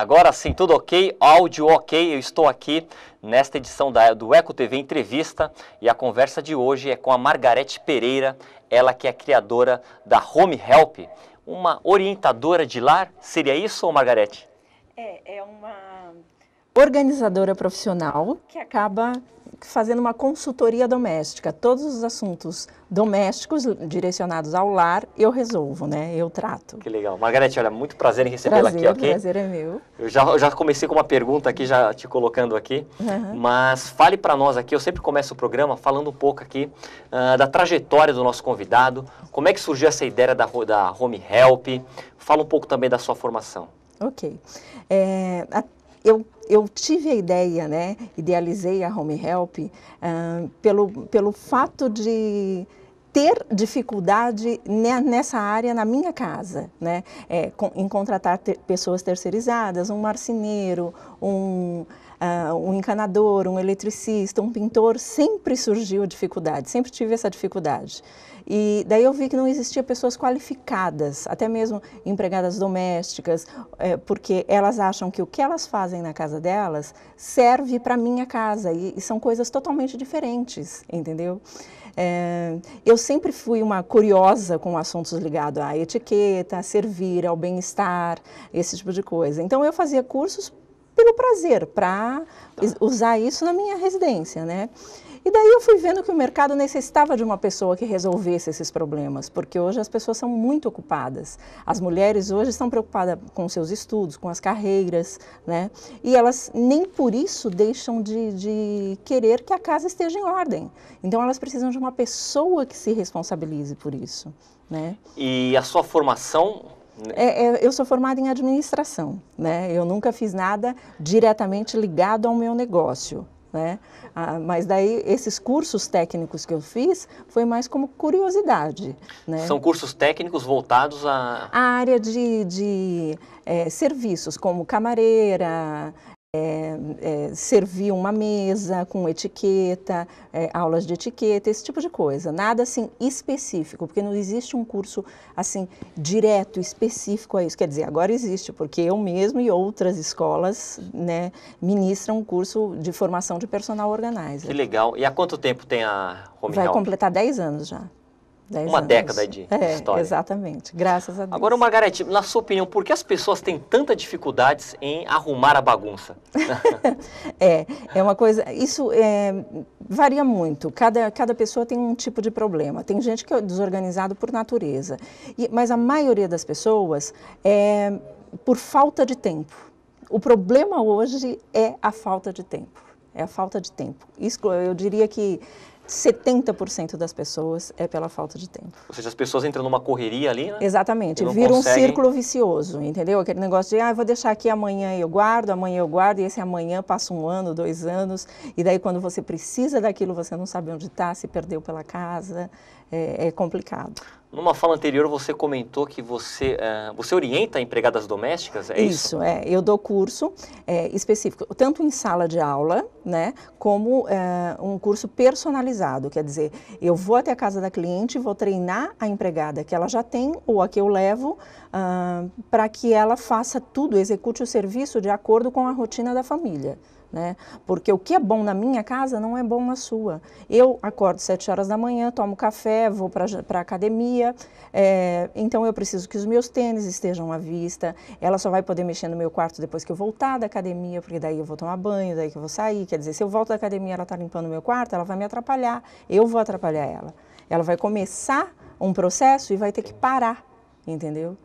Agora sim, tudo ok? Áudio ok? Eu estou aqui nesta edição da, do Eco TV Entrevista e a conversa de hoje é com a Margarete Pereira, ela que é criadora da Home Help, uma orientadora de lar, seria isso, Margarete? É, é uma organizadora profissional que acaba fazendo uma consultoria doméstica. Todos os assuntos domésticos direcionados ao lar, eu resolvo, né? Eu trato. Que legal. Margarete, olha, muito prazer em recebê-la aqui, ok? Prazer é meu. Eu já, eu já comecei com uma pergunta aqui, já te colocando aqui, uhum. mas fale para nós aqui, eu sempre começo o programa falando um pouco aqui uh, da trajetória do nosso convidado, como é que surgiu essa ideia da, da Home Help, fala um pouco também da sua formação. Ok. É, a, eu eu tive a ideia, né, idealizei a Home Help uh, pelo, pelo fato de ter dificuldade nessa área na minha casa, né? É, em contratar ter pessoas terceirizadas, um marceneiro, um, uh, um encanador, um eletricista, um pintor, sempre surgiu dificuldade, sempre tive essa dificuldade. E daí eu vi que não existia pessoas qualificadas, até mesmo empregadas domésticas, eh, porque elas acham que o que elas fazem na casa delas serve para minha casa e, são coisas totalmente diferentes, entendeu? Eh, eu sempre fui uma curiosa com assuntos ligados à etiqueta, a servir, ao bem-estar, esse tipo de coisa. Então eu fazia cursos pelo prazer, para tá. usar isso na minha residência, né? E daí eu fui vendo que o mercado necessitava de uma pessoa que resolvesse esses problemas, porque hoje as pessoas são muito ocupadas. As mulheres hoje estão preocupadas com seus estudos, com as carreiras, né? E elas nem por isso deixam de, de querer que a casa esteja em ordem. Então elas precisam de uma pessoa que se responsabilize por isso, né? E a sua formação é, é, eu sou formada em administração, né? Eu nunca fiz nada diretamente ligado ao meu negócio, né? Ah, mas daí esses cursos técnicos que eu fiz foi mais como curiosidade. Né? São cursos técnicos voltados a... a área de, de é, serviços, como camareira, é, é, servir uma mesa com etiqueta, é, aulas de etiqueta, esse tipo de coisa. Nada assim específico, porque não existe um curso assim direto, específico a isso. Quer dizer, agora existe, porque eu mesmo e outras escolas né, ministram um curso de formação de personal organizer. Que legal. E há quanto tempo tem a Home Vai Help? completar 10 anos já. Dez uma anos. década de é, história. Exatamente, graças a Deus. Agora, Margarete, na sua opinião, por que as pessoas têm tantas dificuldades em arrumar a bagunça? é, é uma coisa. Isso é, varia muito. Cada, cada pessoa tem um tipo de problema. Tem gente que é desorganizado por natureza, e, mas a maioria das pessoas é por falta de tempo. O problema hoje é a falta de tempo. É a falta de tempo. Isso, eu diria que 70% das pessoas é pela falta de tempo. Ou seja, as pessoas entram numa correria ali, né? Exatamente, vira conseguem... um círculo vicioso, entendeu? Aquele negócio de, ah, vou deixar aqui amanhã eu guardo, amanhã eu guardo, e esse amanhã passa um ano, dois anos, e daí quando você precisa daquilo, você não sabe onde está, se perdeu pela casa, é, é complicado. Numa fala anterior, você comentou que você, uh, você orienta empregadas domésticas, é isso? Isso, é. Eu dou curso é, específico, tanto em sala de aula, né, como é, um curso personalizado. Quer dizer, eu vou até a casa da cliente, vou treinar a empregada que ela já tem ou a que eu levo uh, ah, para que ela faça tudo, execute o serviço de acordo com a rotina da família. Né? Porque o que é bom na minha casa não é bom na sua. Eu acordo sete horas da manhã, tomo café, vou para a academia, é, então eu preciso que os meus tênis estejam à vista. Ela só vai poder mexer no meu quarto depois que eu voltar da academia, porque daí eu vou tomar banho, daí que eu vou sair. Quer dizer, se eu volto da academia, ela está limpando o meu quarto, ela vai me atrapalhar, eu vou atrapalhar ela. Ela vai começar um processo e vai ter que parar, entendeu?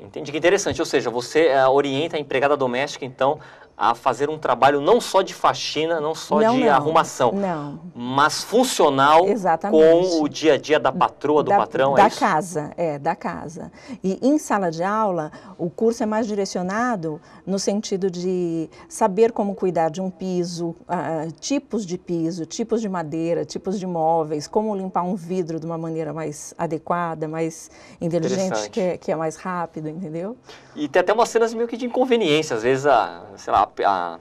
Entendi, que interessante. Ou seja, você uh, orienta a empregada doméstica, então, a fazer um trabalho não só de faxina, não só não, de não, arrumação, não. mas funcional Exatamente. com o dia a dia da patroa, do da, patrão, é da é casa, é da casa. E em sala de aula, o curso é mais direcionado no sentido de saber como cuidar de um piso, uh, tipos de piso, tipos de madeira, tipos de móveis, como limpar um vidro de uma maneira mais adequada, mais inteligente, que é, que é mais rápido, entendeu? E tem até umas cenas meio que de inconveniência, às vezes a, ah, sei lá, a,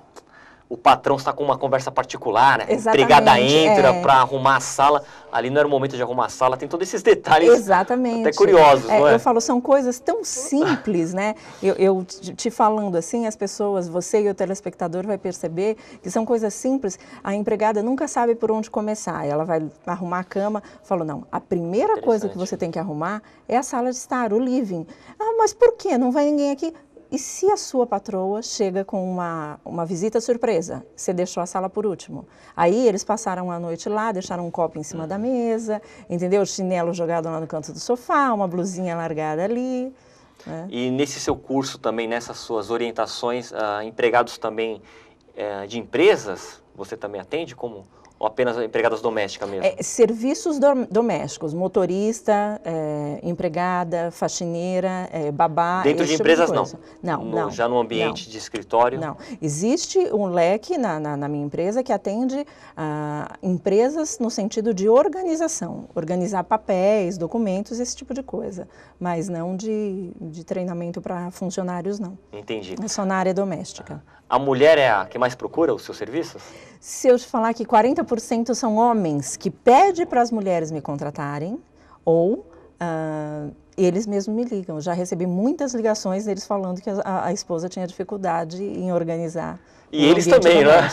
o patrão está com uma conversa particular, né? Exatamente, empregada entra é. para arrumar a sala. Ali não era o momento de arrumar a sala, tem todos esses detalhes Exatamente. até curiosos, é, não é? Eu falo, são coisas tão simples, né? Eu, eu, te falando assim, as pessoas, você e o telespectador vai perceber que são coisas simples. A empregada nunca sabe por onde começar. Ela vai arrumar a cama, falou, não, a primeira coisa que você tem que arrumar é a sala de estar, o living. Ah, mas por quê? Não vai ninguém aqui? E se a sua patroa chega com uma, uma visita surpresa, você deixou a sala por último. Aí eles passaram a noite lá, deixaram um copo em cima da uhum. mesa, entendeu? O chinelo jogado lá no canto do sofá, uma blusinha largada ali. Né? E nesse seu curso também, nessas suas orientações, uh, empregados também uh, de empresas, você também atende como ou apenas empregadas domésticas mesmo? É, serviços domésticos, motorista, é, empregada, faxineira, é, babá. Dentro de tipo empresas tipo de não. Não, no, não. Já no ambiente não, de escritório? Não. Existe um leque na, na, na minha empresa que atende a ah, empresas no sentido de organização, organizar papéis, documentos, esse tipo de coisa, mas não de, de treinamento para funcionários, não. Entendi. É só na área doméstica. A mulher é a que mais procura os seus serviços? se eu te falar que 40% são homens que pede para as mulheres me contratarem ou uh, eles mesmos me ligam. já recebi muitas ligações deles falando que a, a esposa tinha dificuldade em organizar. E eles também, né?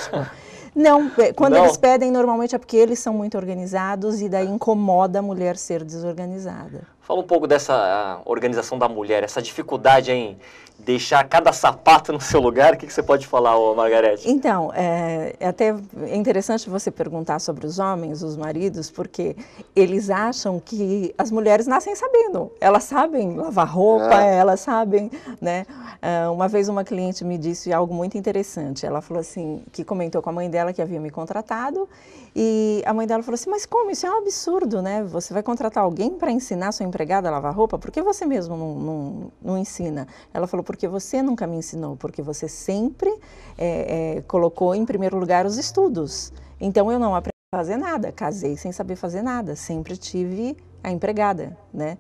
Não, é, quando Não. eles pedem, normalmente é porque eles são muito organizados e daí é. incomoda a mulher ser desorganizada. Fala um pouco dessa ah, organização da mulher, essa dificuldade em deixar cada sapato no seu lugar. O que, que você pode falar, Margarete? Então, é, é, até interessante você perguntar sobre os homens, os maridos, porque eles acham que as mulheres nascem sabendo. Elas sabem lavar roupa, é. elas sabem, né? É, uma vez uma cliente me disse algo muito interessante. Ela falou assim, que comentou com a mãe dela que havia me contratado e a mãe dela falou assim, mas como? Isso é um absurdo, né? Você vai contratar alguém para ensinar sua empresa? empregada a lavar roupa, por que você mesmo não, não, não ensina? Ela falou, porque você nunca me ensinou, porque você sempre é, é, colocou em primeiro lugar os estudos. Então eu não aprendi a fazer nada, casei sem saber fazer nada, sempre tive a empregada, né?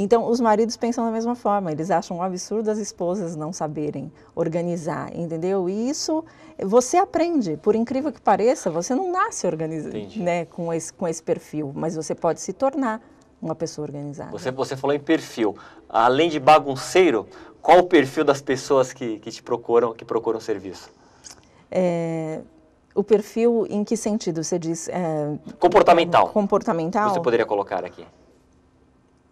Então, os maridos pensam da mesma forma, eles acham um absurdo as esposas não saberem organizar, entendeu? E isso você aprende, por incrível que pareça, você não nasce organizado, né, com esse, com esse perfil, mas você pode se tornar uma pessoa organizada. Você, você falou em perfil. Além de bagunceiro, qual o perfil das pessoas que, que te procuram, que procuram serviço? É, o perfil em que sentido? Você diz... É, comportamental. Comportamental? Você poderia colocar aqui.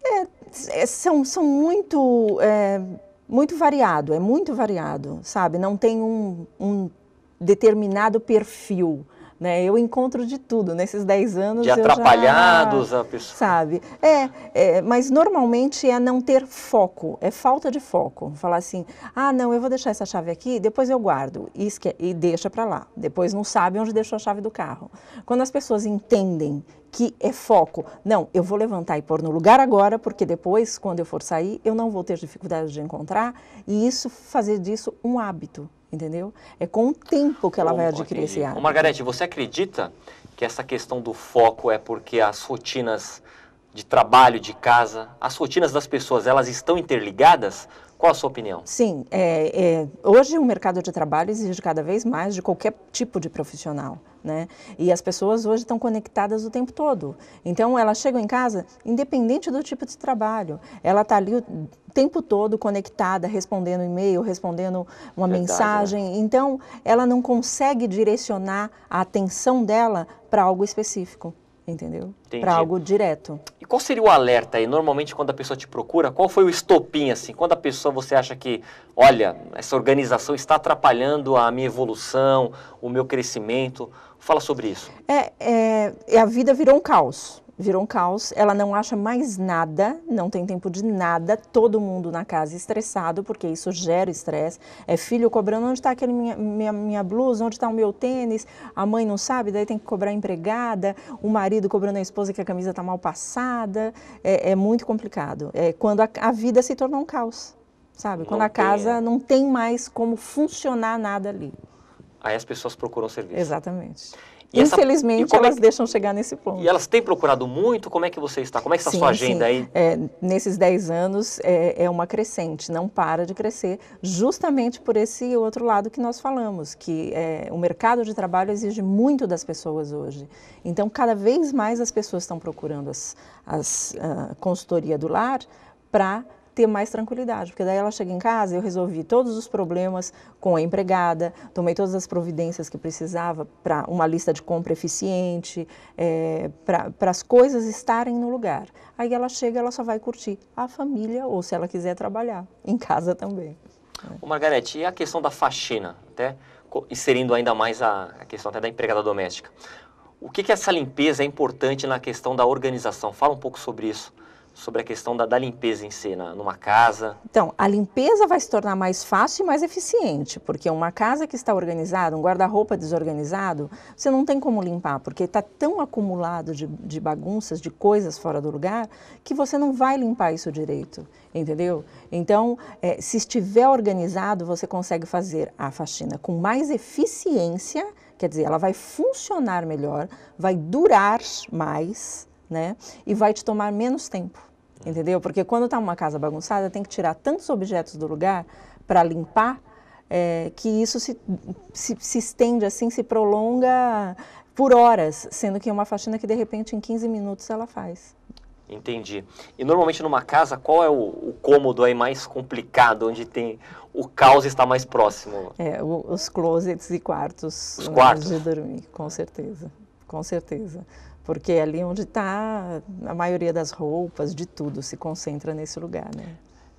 É, é são, são muito... É, muito variado, é muito variado, sabe? Não tem um, um determinado perfil. Né? Eu encontro de tudo. Nesses 10 anos. De atrapalhados já, a pessoa. Sabe? É, é, mas normalmente é não ter foco, é falta de foco. Falar assim: ah, não, eu vou deixar essa chave aqui, depois eu guardo e, e deixa para lá. Depois não sabe onde deixou a chave do carro. Quando as pessoas entendem que é foco. Não, eu vou levantar e pôr no lugar agora, porque depois, quando eu for sair, eu não vou ter dificuldade de encontrar, e isso fazer disso um hábito entendeu? É com o tempo que ela Bom, vai adquirir entendi. esse hábito. Margarete, você acredita que essa questão do foco é porque as rotinas de trabalho, de casa, as rotinas das pessoas, elas estão interligadas? Qual a sua opinião? Sim, é, é, hoje o mercado de trabalho exige cada vez mais de qualquer tipo de profissional. Né? E as pessoas hoje estão conectadas o tempo todo. Então, elas chegam em casa, independente do tipo de trabalho. Ela está ali tempo todo conectada, respondendo e-mail, respondendo uma Verdade, né? mensagem. Né? Então, ela não consegue direcionar a atenção dela para algo específico, entendeu? Para algo direto. E qual seria o alerta aí? Normalmente, quando a pessoa te procura, qual foi o estopim, assim? Quando a pessoa, você acha que, olha, essa organização está atrapalhando a minha evolução, o meu crescimento. Fala sobre isso. É, é, é a vida virou um caos virou um caos. Ela não acha mais nada, não tem tempo de nada. Todo mundo na casa estressado, porque isso gera estresse. É filho cobrando: onde está aquele minha, minha, minha blusa, onde está o meu tênis? A mãe não sabe, daí tem que cobrar a empregada. O marido cobrando a esposa que a camisa está mal passada. É, é, muito complicado. É quando a, a vida se torna um caos, sabe? Não quando a casa tem, é. não tem mais como funcionar nada ali. Aí as pessoas procuram serviço. Exatamente. E Infelizmente, essa, é elas é, deixam chegar nesse ponto. E elas têm procurado muito? Como é que você está? Como é que está sim, a sua agenda sim. aí? É, nesses 10 anos é, é, uma crescente, não para de crescer, justamente por esse outro lado que nós falamos, que é, o mercado de trabalho exige muito das pessoas hoje. Então, cada vez mais as pessoas estão procurando as, as, a ah, consultoria do lar para ter mais tranquilidade, porque daí ela chega em casa, eu resolvi todos os problemas com a empregada, tomei todas as providências que precisava para uma lista de compra eficiente, é, eh, para as coisas estarem no lugar. Aí ela chega, ela só vai curtir a família ou se ela quiser trabalhar em casa também. Ô, Margarete, e a questão da faxina, até inserindo ainda mais a, a questão até da empregada doméstica. O que, que essa limpeza é importante na questão da organização? Fala um pouco sobre isso sobre a questão da, da limpeza em si, numa casa? Então, a limpeza vai se tornar mais fácil e mais eficiente, porque uma casa que está organizada, um guarda-roupa desorganizado, você não tem como limpar, porque está tão acumulado de, de bagunças, de coisas fora do lugar, que você não vai limpar isso direito, entendeu? Então, é, se estiver organizado, você consegue fazer a faxina com mais eficiência, quer dizer, ela vai funcionar melhor, vai durar mais, né? E vai te tomar menos tempo entendeu? Porque quando está uma casa bagunçada, tem que tirar tantos objetos do lugar para limpar, é, que isso se, se, se, estende assim, se prolonga por horas, sendo que é uma faxina que de repente em 15 minutos ela faz. Entendi. E normalmente numa casa, qual é o, o cômodo aí mais complicado, onde tem o caos está mais próximo? É, o, os closets e quartos, os quartos de dormir, com certeza. Com certeza porque é ali onde está a maioria das roupas, de tudo, se concentra nesse lugar, né?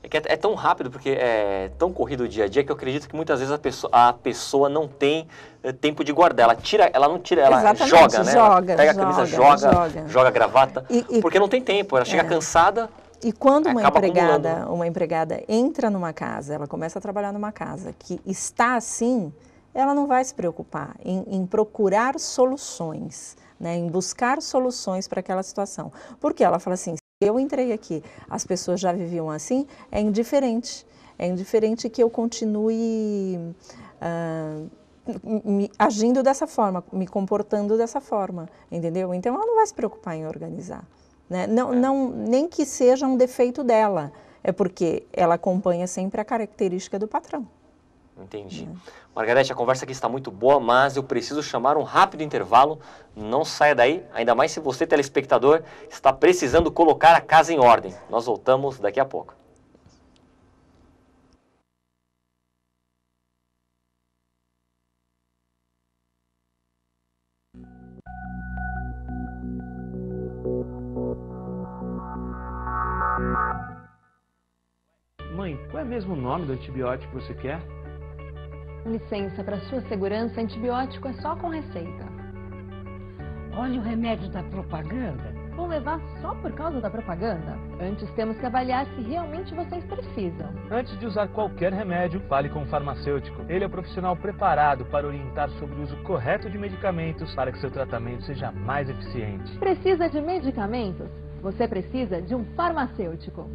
É, é, é tão rápido, porque é tão corrido o dia a dia, que eu acredito que muitas vezes a pessoa, a pessoa não tem eh, tempo de guardar. Ela tira, ela não tira, ela Exatamente, joga, né? Joga, ela pega joga, a camisa, joga, joga, joga a gravata, e, e, porque não tem tempo. Ela chega é. cansada, e quando uma empregada, uma empregada entra numa casa, ela começa a trabalhar numa casa que está assim, ela não vai se preocupar em, em procurar soluções né, em buscar soluções para aquela situação. Porque ela fala assim: se eu entrei aqui, as pessoas já viviam assim, é indiferente. É indiferente que eu continue. Uh, me, agindo dessa forma, me comportando dessa forma, entendeu? Então ela não vai se preocupar em organizar, né? Não, é. não, nem que seja um defeito dela, é porque ela acompanha sempre a característica do patrão. Entendi. Uhum. Margarete, a conversa aqui está muito boa, mas eu preciso chamar um rápido intervalo. Não saia daí, ainda mais se você, telespectador, está precisando colocar a casa em ordem. Nós voltamos daqui a pouco. Mãe, qual é mesmo o nome do antibiótico que você quer? Licença, para sua segurança, antibiótico é só com receita. Olha o remédio da propaganda. Vão levar só por causa da propaganda? Antes temos que avaliar se realmente vocês precisam. Antes de usar qualquer remédio, fale com o farmacêutico. Ele é o profissional preparado para orientar sobre o uso correto de medicamentos para que seu tratamento seja mais eficiente. Precisa de medicamentos? Você precisa de um farmacêutico.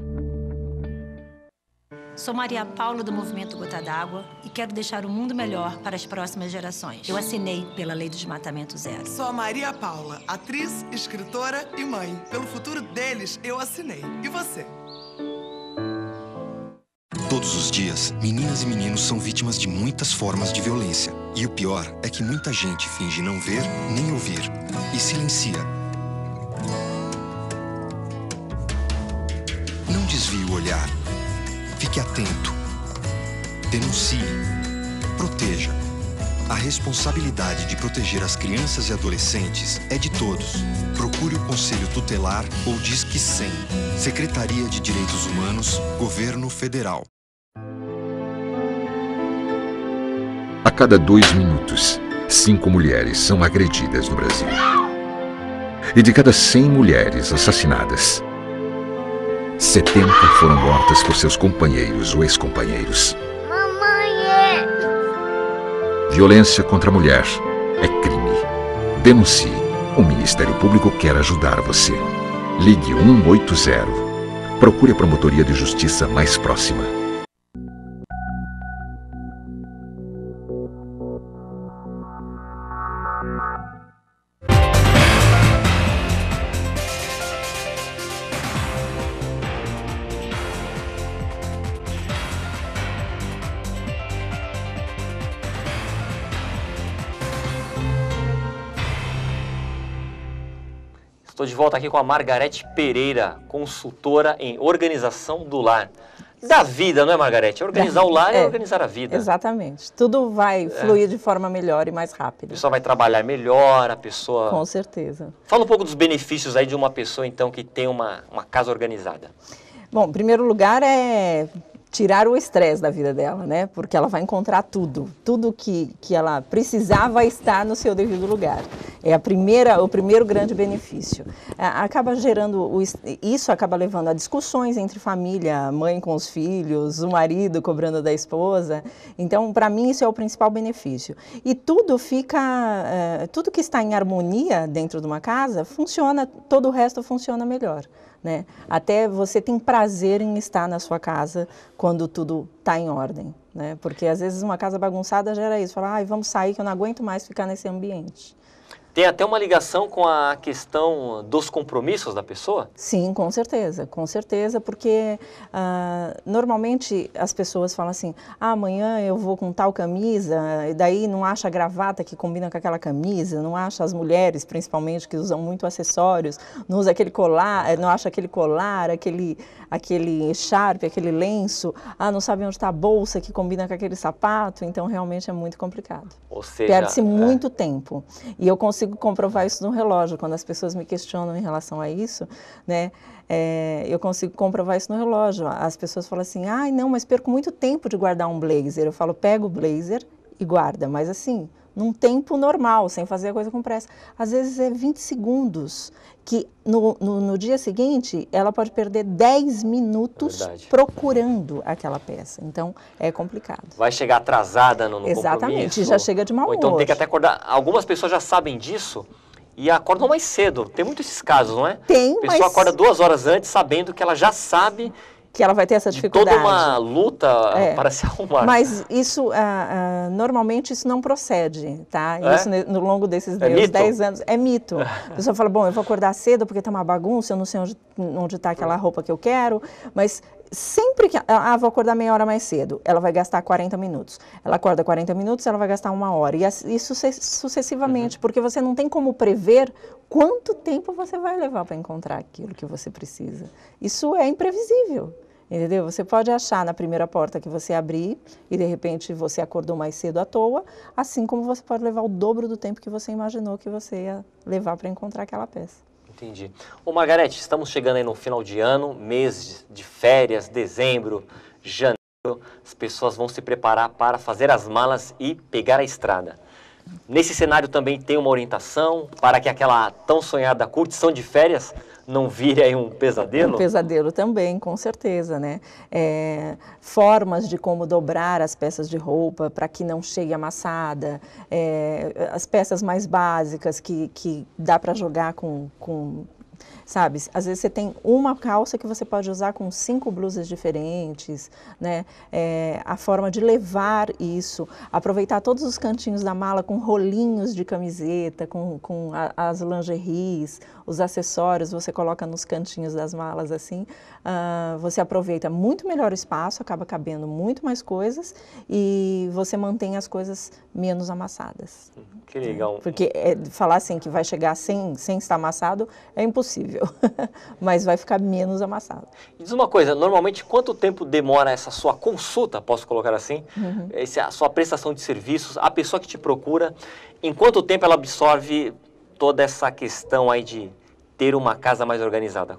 Sou Maria Paula do Movimento Gota d'Água e quero deixar o mundo melhor para as próximas gerações. Eu assinei pela Lei do Desmatamento Zero. Sou a Maria Paula, atriz, escritora e mãe. Pelo futuro deles, eu assinei. E você? Todos os dias, meninas e meninos são vítimas de muitas formas de violência. E o pior é que muita gente finge não ver nem ouvir e silencia. Não desvie o olhar Fique atento. Denuncie. Proteja. A responsabilidade de proteger as crianças e adolescentes é de todos. Procure o Conselho Tutelar ou Disque 100. Secretaria de Direitos Humanos, Governo Federal. A cada dois minutos, cinco mulheres são agredidas no Brasil. E de cada 100 mulheres assassinadas, 70 foram mortas por seus companheiros ou ex-companheiros. É. Violência contra a mulher é crime. Denuncie. O Ministério Público quer ajudar você. Ligue 180. Procure a Promotoria de Justiça mais próxima. Estou de volta aqui com a Margarete Pereira, consultora em organização do lar. Da vida, não é, Margarete? Organizar o lar é, é, organizar a vida. Exatamente. Tudo vai é. fluir de forma melhor e mais rápida. A pessoa vai trabalhar melhor, a pessoa. Com certeza. Fala um pouco dos benefícios aí de uma pessoa, então, que tem uma, uma casa organizada. Bom, em primeiro lugar, é tirar o estresse da vida dela, né? Porque ela vai encontrar tudo, tudo que, que ela precisava estar no seu devido lugar. É a primeira, o primeiro grande benefício. É, acaba gerando o, isso acaba levando a discussões entre família, mãe com os filhos, o marido cobrando da esposa. Então, para mim isso é o principal benefício. E tudo fica, é, tudo que está em harmonia dentro de uma casa funciona, todo o resto funciona melhor. Né? Até você tem prazer em estar na sua casa quando tudo está em ordem, né? Porque às vezes uma casa bagunçada gera isso, falar, ai, vamos sair que eu não aguento mais ficar nesse ambiente. Tem até uma ligação com a questão dos compromissos da pessoa? Sim, com certeza, com certeza, porque ah, normalmente as pessoas falam assim: ah, amanhã eu vou com tal camisa, e daí não acha a gravata que combina com aquela camisa, não acha as mulheres, principalmente, que usam muito acessórios, não usa aquele colar, eh, não acha aquele colar, aquele, aquele sharp, aquele lenço, ah, não sabe onde está a bolsa que combina com aquele sapato, então realmente é muito complicado. Ou seja, perde-se é... muito tempo. E eu consigo consigo comprovar isso no relógio. Quando as pessoas me questionam em relação a isso, né, é, eu consigo comprovar isso no relógio. As pessoas falam assim: ai, ah, não, mas perco muito tempo de guardar um blazer. Eu falo: pega o blazer e guarda. Mas assim, num tempo normal, sem fazer a coisa com pressa. Às vezes é 20 segundos, que no, no, no dia seguinte ela pode perder 10 minutos procurando aquela peça. Então é complicado. Vai chegar atrasada no, no Exatamente, já chega de mau humor. Ou então tem que até acordar. Algumas pessoas já sabem disso e acordam mais cedo. Tem muitos esses casos, não é? Tem, A pessoa mas... acorda duas horas antes sabendo que ela já sabe que ela vai ter essa dificuldade. Toda uma luta é. para se arrumar. Mas isso, ah, ah, normalmente, isso não procede, tá? É? Isso no longo desses é anos. É mito. A pessoa fala, bom, eu vou acordar cedo porque tem tá uma bagunça, eu não sei onde está aquela roupa que eu quero, mas sempre que. Ah, ah, vou acordar meia hora mais cedo. Ela vai gastar 40 minutos. Ela acorda 40 minutos, ela vai gastar uma hora. E isso sucessivamente, uhum. porque você não tem como prever quanto tempo você vai levar para encontrar aquilo que você precisa. Isso é imprevisível. Entendeu? Você pode achar na primeira porta que você abrir e de repente você acordou mais cedo à toa, assim como você pode levar o dobro do tempo que você imaginou que você ia levar para encontrar aquela peça. Entendi. Ô Margarete, estamos chegando aí no final de ano, mês de férias, dezembro, janeiro, as pessoas vão se preparar para fazer as malas e pegar a estrada. Nesse cenário também tem uma orientação para que aquela tão sonhada curtição de férias não vire aí um pesadelo? Um pesadelo também, com certeza, né? É, formas de como dobrar as peças de roupa para que não chegue amassada, é, as peças mais básicas que, que dá para jogar com, com sabe? Às vezes você tem uma calça que você pode usar com cinco blusas diferentes, né? É, a forma de levar isso, aproveitar todos os cantinhos da mala com rolinhos de camiseta, com, com a, as lingeries, os acessórios, você coloca nos cantinhos das malas assim, uh, você aproveita muito melhor o espaço, acaba cabendo muito mais coisas e você mantém as coisas menos amassadas. Uhum. Que né? legal. Porque é, falar assim que vai chegar sem, sem estar amassado é impossível, mas vai ficar menos amassado. E diz uma coisa, normalmente quanto tempo demora essa sua consulta, posso colocar assim, uhum. essa sua prestação de serviços, a pessoa que te procura, em quanto tempo ela absorve toda essa questão aí de ter uma casa mais organizada?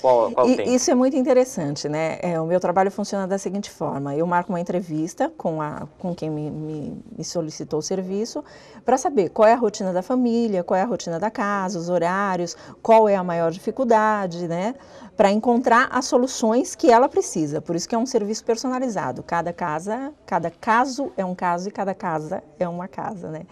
Qual, qual e, isso é muito interessante, né? É, o meu trabalho funciona da seguinte forma: eu marco uma entrevista com, a, com quem me, me, me solicitou o serviço para saber qual é a rotina da família, qual é a rotina da casa, os horários, qual é a maior dificuldade, né? Para encontrar as soluções que ela precisa. Por isso que é um serviço personalizado. Cada casa, cada caso é um caso e cada casa é uma casa, né?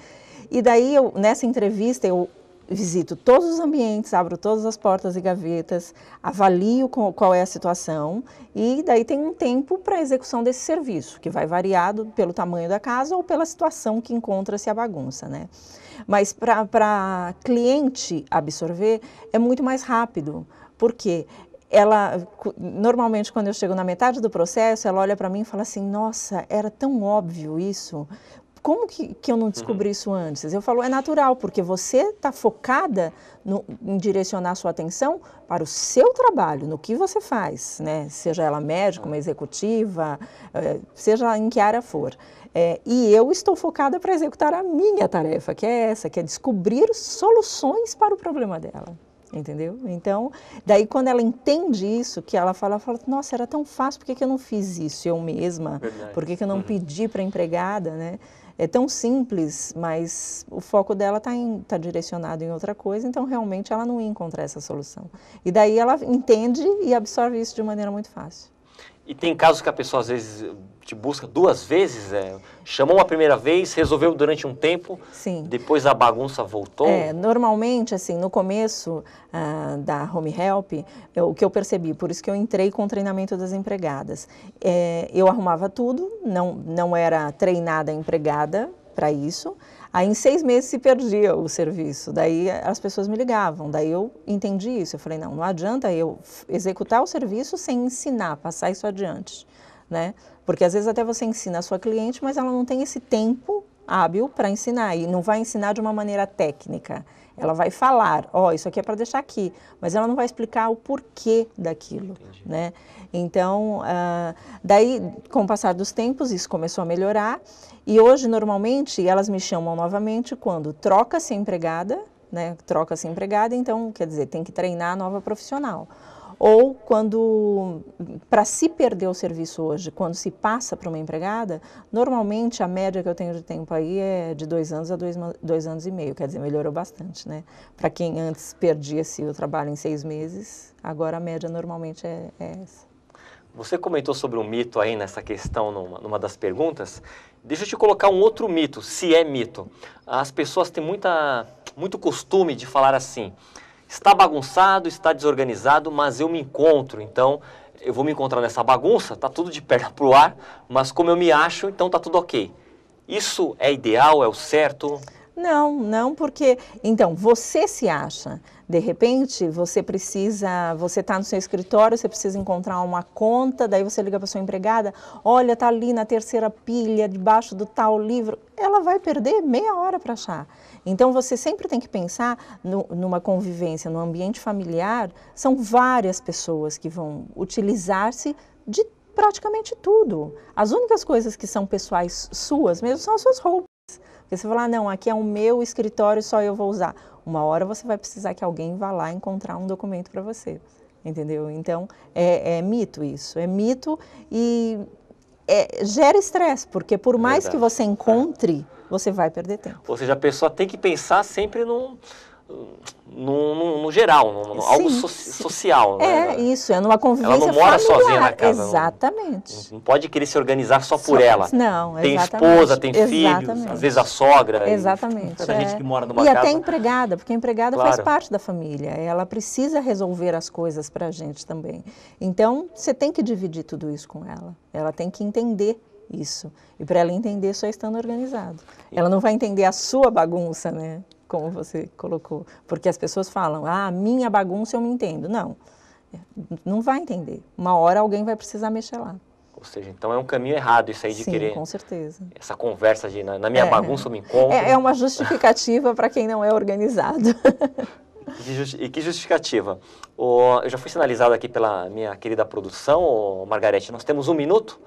E daí, eu, nessa entrevista, eu visito todos os ambientes, abro todas as portas e gavetas, avalio qual é a situação e daí tem um tempo para a execução desse serviço, que vai variado pelo tamanho da casa ou pela situação que encontra-se a bagunça, né? Mas para cliente absorver é muito mais rápido, porque ela normalmente quando eu chego na metade do processo, ela olha para mim e fala assim: "Nossa, era tão óbvio isso como que, que eu não uhum. descobri uhum. isso antes? Eu falo, é natural, porque você está focada no, em direcionar sua atenção para o seu trabalho, no que você faz, né? Seja ela médica, uma uhum. executiva, eh, seja em que área for. É, e eu estou focada para executar a minha tarefa, que é essa, que é descobrir soluções para o problema dela entendeu? Então, daí quando ela entende isso, que ela fala, fala nossa, era tão fácil, por que, que eu não fiz isso eu mesma? Verdade. Por que, que eu não uhum. pedi para empregada, né? é tão simples, mas o foco dela está tá direcionado em outra coisa, então realmente ela não encontra essa solução. E daí ela entende e absorve isso de maneira muito fácil. E tem casos que a pessoa às vezes te busca duas vezes, é, chamou uma primeira vez, resolveu durante um tempo, Sim. depois a bagunça voltou? É, normalmente, assim, no começo ah, da Home Help, eu, o que eu percebi, por isso que eu entrei com o treinamento das empregadas, é, eu arrumava tudo, não, não era treinada empregada para isso, Aí em seis meses se perdia o serviço, daí as pessoas me ligavam, daí eu entendi isso, eu falei, não, não adianta eu executar o serviço sem ensinar, passar isso adiante, né? Porque às vezes até você ensina a sua cliente, mas ela não tem esse tempo hábil para ensinar e não vai ensinar de uma maneira técnica. Ela vai falar, ó, oh, isso aqui é para deixar aqui, mas ela não vai explicar o porquê daquilo, né? Então, ah, daí, com o passar dos tempos, isso começou a melhorar e hoje, normalmente, elas me chamam novamente quando troca-se empregada, né? Troca-se empregada, então, quer dizer, tem que treinar a nova profissional ou quando para se perder o serviço hoje, quando se passa para uma empregada, normalmente a média que eu tenho de tempo aí é de dois anos a dois, dois anos e meio, quer dizer, melhorou bastante, né? Para quem antes perdia-se o trabalho em seis meses, agora a média normalmente é, é, essa. Você comentou sobre um mito aí nessa questão numa, numa das perguntas. Deixa eu te colocar um outro mito, se é mito. As pessoas têm muita, muito costume de falar assim, está bagunçado, está desorganizado, mas eu me encontro. Então, eu vou me encontrar nessa bagunça, está tudo de perna para o ar, mas como eu me acho, então está tudo ok. Isso é ideal, é o certo? Não, não, porque então você se acha. De repente, você precisa, você está no seu escritório, você precisa encontrar uma conta, daí você liga para sua empregada, olha, tá ali na terceira pilha, debaixo do tal livro. Ela vai perder meia hora para achar. Então você sempre tem que pensar no, numa convivência, no ambiente familiar, são várias pessoas que vão utilizar-se de praticamente tudo. As únicas coisas que são pessoais suas mesmo são as suas roupas. Porque você falar, ah, não, aqui é o meu escritório, só eu vou usar. Uma hora você vai precisar que alguém vá lá encontrar um documento para você. Entendeu? Então, é, é, mito isso. É mito e é, gera estresse, porque por mais Verdade. que você encontre você vai perder tempo. Ou seja, a pessoa tem que pensar sempre num, no, no, no, geral, no, no Sim, algo so social. Né? É, né? isso, é numa convivência Ela não mora familiar. sozinha na casa. Exatamente. Não, não, pode querer se organizar só por só, ela. Não, Tem exatamente. esposa, tem exatamente. filhos, às vezes a sogra. Exatamente. E, é. gente que mora numa e casa. até empregada, porque a empregada claro. faz parte da família. Ela precisa resolver as coisas para a gente também. Então, você tem que dividir tudo isso com ela. Ela tem que entender isso. E para ela entender, só estando organizado. Ela não vai entender a sua bagunça, né? Como você colocou. Porque as pessoas falam, ah, minha bagunça eu me entendo. Não, não vai entender. Uma hora alguém vai precisar mexer lá. Ou seja, então é um caminho errado isso aí de Sim, querer. com certeza. Essa conversa de na, na minha é, bagunça eu me encontro. É, é uma justificativa para quem não é organizado. E que justificativa? eu já fui sinalizado aqui pela minha querida produção, Margarete. Nós temos um minuto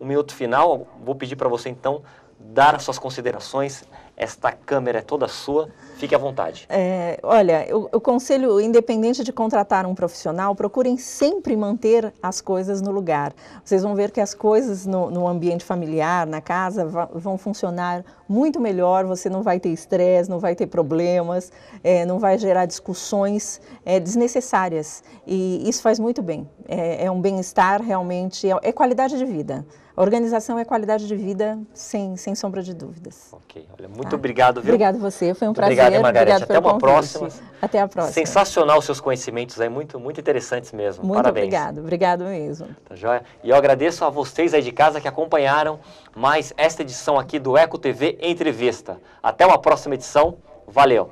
um minuto final. Vou pedir para você então dar suas considerações. Esta câmera é toda sua, fique à vontade. É, olha, eu, eu conselho, independente de contratar um profissional, procurem sempre manter as coisas no lugar. Vocês vão ver que as coisas no, no ambiente familiar, na casa, vão funcionar muito melhor. Você não vai ter estresse, não vai ter problemas, é, não vai gerar discussões é, desnecessárias. E isso faz muito bem. É, é um bem-estar realmente, é, é qualidade de vida. Organização é qualidade de vida, sem, sem sombra de dúvidas. Ok. Olha, muito tá? obrigado, viu? Obrigado você, foi um muito prazer. Obrigado, Margarete. Obrigado Até uma convite. próxima. Até a próxima. Sensacional os seus conhecimentos aí, muito, muito interessantes mesmo. Muito Parabéns. obrigado, obrigado mesmo. Tá joia? E eu agradeço a vocês aí de casa que acompanharam mais esta edição aqui do Eco TV Entrevista. Até uma próxima edição. Valeu!